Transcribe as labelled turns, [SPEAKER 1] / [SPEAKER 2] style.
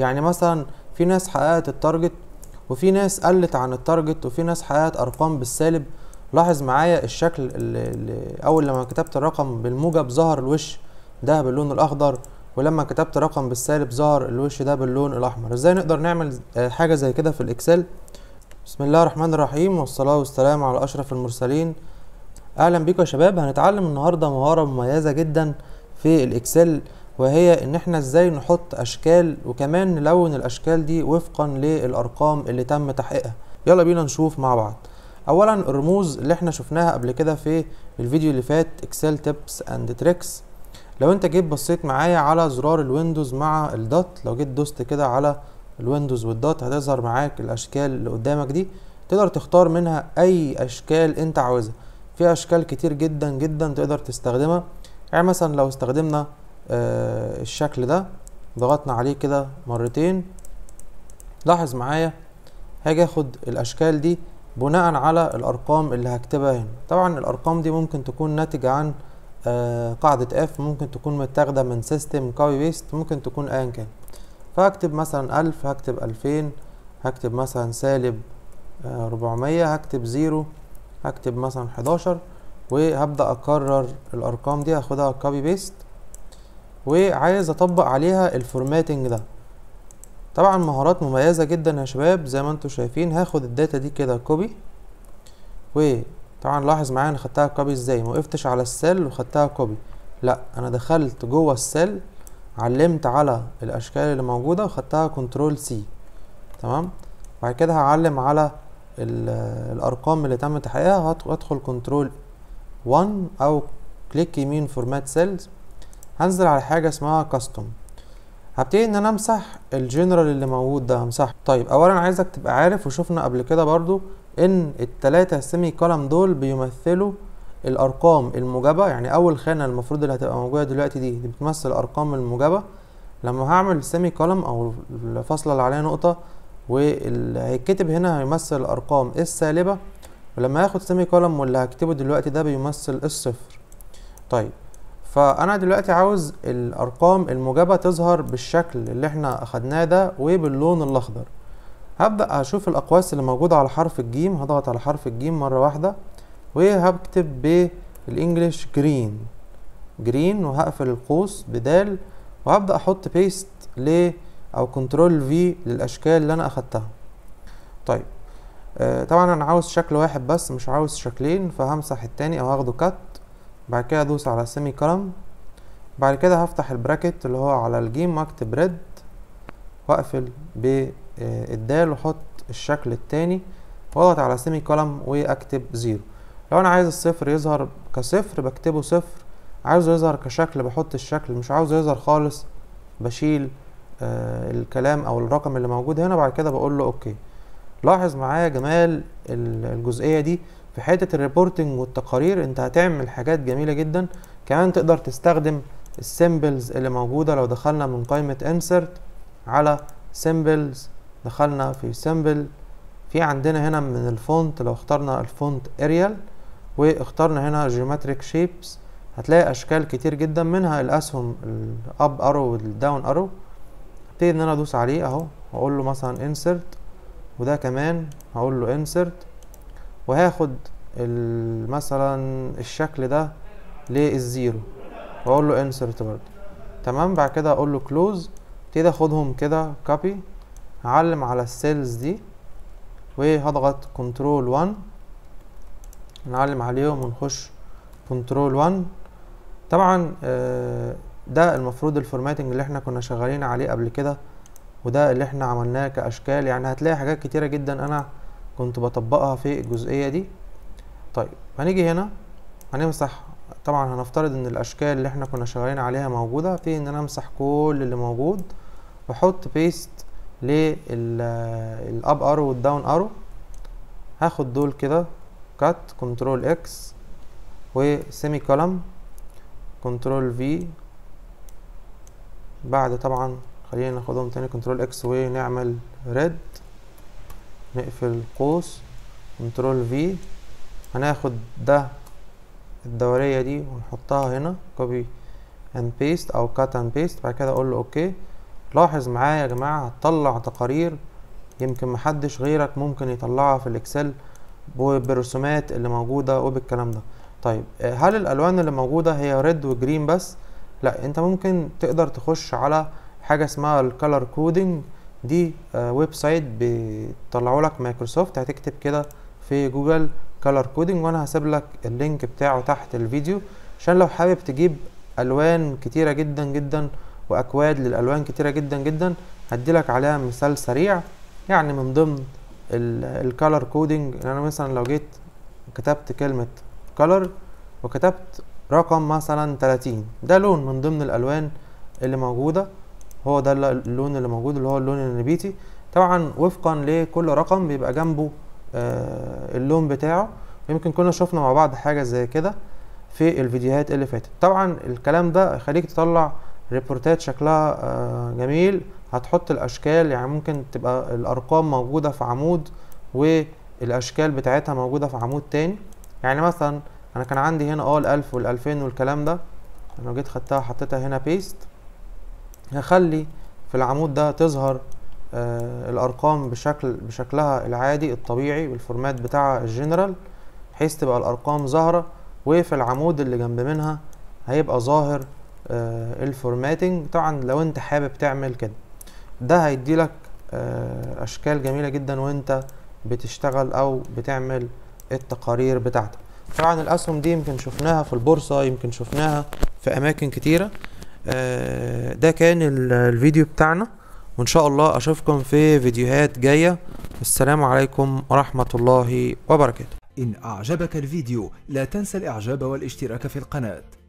[SPEAKER 1] يعني مثلا في ناس حققت التارجت وفي ناس قلت عن التارجت وفي ناس حققت ارقام بالسالب لاحظ معايا الشكل اللي, اللي اول لما كتبت الرقم بالموجب ظهر الوش ده باللون الاخضر ولما كتبت رقم بالسالب ظهر الوش ده باللون الاحمر ازاي نقدر نعمل حاجه زي كده في الاكسل بسم الله الرحمن الرحيم والصلاه والسلام على اشرف المرسلين اهلا بيكم يا شباب هنتعلم النهارده مهاره مميزه جدا في الاكسل وهي ان احنا ازاي نحط اشكال وكمان نلون الاشكال دي وفقا للارقام اللي تم تحقيقها يلا بينا نشوف مع بعض اولا الرموز اللي احنا شفناها قبل كده في الفيديو اللي فات اكسل تيبس اند تريكس لو انت جيت بصيت معايا على زرار الويندوز مع الدوت لو جيت دوست كده على الويندوز والدوت هتظهر معاك الاشكال اللي قدامك دي تقدر تختار منها اي اشكال انت عاوزها في اشكال كتير جدا جدا تقدر تستخدمها يعني مثلا لو استخدمنا آه، الشكل ده ضغطنا عليه كده مرتين لاحظ معايا هاجي اخد الاشكال دي بناء على الارقام اللي هكتبها هنا طبعا الارقام دي ممكن تكون ناتجه عن آه، قاعده اف ممكن تكون متاخده من سيستم كوبي بيست ممكن تكون ايا كان فهكتب مثلا الف هكتب الفين هكتب مثلا سالب آه، ربعمية هكتب زيرو هكتب مثلا حداشر وهبدا اكرر الارقام دي هاخدها كوبي بيست وعايز اطبق عليها الفورماتنج ده طبعا مهارات مميزة جدا يا شباب زي ما انتم شايفين هاخد الداتا دي كده كوبي وطبعا لاحظ معايا انا خدتها كوبي ازاي موقفتش على السل وخدتها كوبي لا انا دخلت جوه السل علمت على الاشكال اللي موجودة وخدتها كنترول سي تمام بعد كده هعلم على الارقام اللي تم تحقيقها هدخل كنترول 1 او كليك يمين فورمات سيلز هنزل على حاجة اسمها كاستم هبتدي ان انا امسح الجنرال اللي موجود ده همسحه طيب اولا عايزك تبقى عارف وشفنا قبل كده برضو ان التلاتة سيمي كولم دول بيمثلوا الارقام الموجبة يعني اول خانة المفروض اللي هتبقى موجودة دلوقتي دي, دي بتمثل الارقام الموجبة لما هعمل سيمي كولم او الفاصلة اللي عليها نقطة واللي هيتكتب هنا هيمثل الارقام السالبة ولما هاخد سيمي كولم واللي هكتبه دلوقتي ده بيمثل الصفر طيب فانا دلوقتي عاوز الارقام الموجبه تظهر بالشكل اللي احنا اخدناه ده وباللون الاخضر هبدا اشوف الاقواس اللي موجوده على حرف الجيم هضغط على حرف الجيم مره واحده وهكتب بالانجلش جرين جرين وهقفل القوس بدال وهبدا احط بيست ل او كنترول في للاشكال اللي انا اخدتها طيب آه طبعا انا عاوز شكل واحد بس مش عاوز شكلين فهمسح التاني او هاخده كات بعد كده ادوس على سيمي كولم بعد كده هفتح البراكت اللي هو على الجيم واكتب ريد واقفل بالدال آه، واحط الشكل التاني واضغط على سيمي كولم واكتب زيرو لو انا عايز الصفر يظهر كصفر بكتبه صفر عايزه يظهر كشكل بحط الشكل مش عاوزه يظهر خالص بشيل آه، الكلام او الرقم اللي موجود هنا بعد كده بقول له اوكي لاحظ معايا جمال الجزئيه دي في حته الريبورتنج والتقارير انت هتعمل حاجات جميله جدا كمان تقدر تستخدم السيمبلز اللي موجوده لو دخلنا من قائمه انسرت على سيمبلز دخلنا في سيمبل في عندنا هنا من الفونت لو اخترنا الفونت اريال واخترنا هنا جيومتريك شيبس هتلاقي اشكال كتير جدا منها الاسهم الاب ارو والداون ارو هبتدي ان انا ادوس عليه اهو هقول له مثلا انسرت وده كمان هقول له انسرت وهاخد مثلا الشكل ده للزيرو واقول له انسرت برضه تمام بعد كده اقول له كلوز ابتدي اخدهم كده كوبي هعلم على السيلز دي وهضغط كنترول 1 نعلم عليهم ونخش كنترول 1 طبعا آه، ده المفروض الفورماتنج اللي احنا كنا شغالين عليه قبل كده وده اللي احنا عملناه كاشكال يعني هتلاقي حاجات كتيره جدا انا كنت بطبقها في الجزئية دي طيب هنيجي هنا هنمسح طبعا هنفترض ان الاشكال اللي احنا كنا شغالين عليها موجودة في ان انا امسح كل اللي موجود واحط بيست للاب ارو والداون ارو هاخد دول كده كات كنترول اكس وسيمي كولم كنترول في بعد طبعا خلينا ناخدهم تاني كنترول اكس ونعمل ريد نقفل قوس كنترول في هناخد ده الدورية دي ونحطها هنا كوبي اند بيست او كات اند بيست بعد كده اقول له اوكي لاحظ معايا يا جماعة هتطلع تقارير يمكن محدش غيرك ممكن يطلعها في الاكسل بالرسومات اللي موجودة وبالكلام ده طيب هل الالوان اللي موجودة هي ريد وجرين بس لا انت ممكن تقدر تخش على حاجة اسمها الكالر كودينج دي ويب سايت بيطلعوا لك مايكروسوفت هتكتب كده في جوجل كلر كودينج وانا هسيب لك اللينك بتاعه تحت الفيديو عشان لو حابب تجيب الوان كتيره جدا جدا واكواد للالوان كتيره جدا جدا هديلك عليها مثال سريع يعني من ضمن الكالر كودينج انا مثلا لو جيت كتبت كلمه كلر وكتبت رقم مثلا 30 ده لون من ضمن الالوان اللي موجوده هو ده اللون اللي موجود اللي هو اللون النبيتي طبعا وفقا لكل رقم بيبقى جنبه آه اللون بتاعه يمكن كنا شفنا مع بعض حاجه زي كده في الفيديوهات اللي فاتت طبعا الكلام ده هيخليك تطلع ريبورتات شكلها آه جميل هتحط الاشكال يعني ممكن تبقى الارقام موجوده في عمود والاشكال بتاعتها موجوده في عمود تاني يعني مثلا انا كان عندي هنا اه الالف والالفين والكلام ده انا جيت خدتها حطيتها هنا بيست هخلي في العمود ده تظهر آه الارقام بشكل بشكلها العادي الطبيعي والفورمات بتاعها الجنرال بحيث تبقى الارقام ظاهره وفي العمود اللي جنب منها هيبقى ظاهر آه الفورماتنج طبعا لو انت حابب تعمل كده ده هيديلك آه اشكال جميله جدا وانت بتشتغل او بتعمل التقارير بتاعتك طبعا الاسهم دي يمكن شفناها في البورصه يمكن شفناها في اماكن كتيره ده كان الفيديو بتاعنا وان شاء الله اشوفكم في فيديوهات جاية السلام عليكم ورحمة الله وبركاته إن أعجبك الفيديو لا تنسى الإعجاب والاشتراك في القناة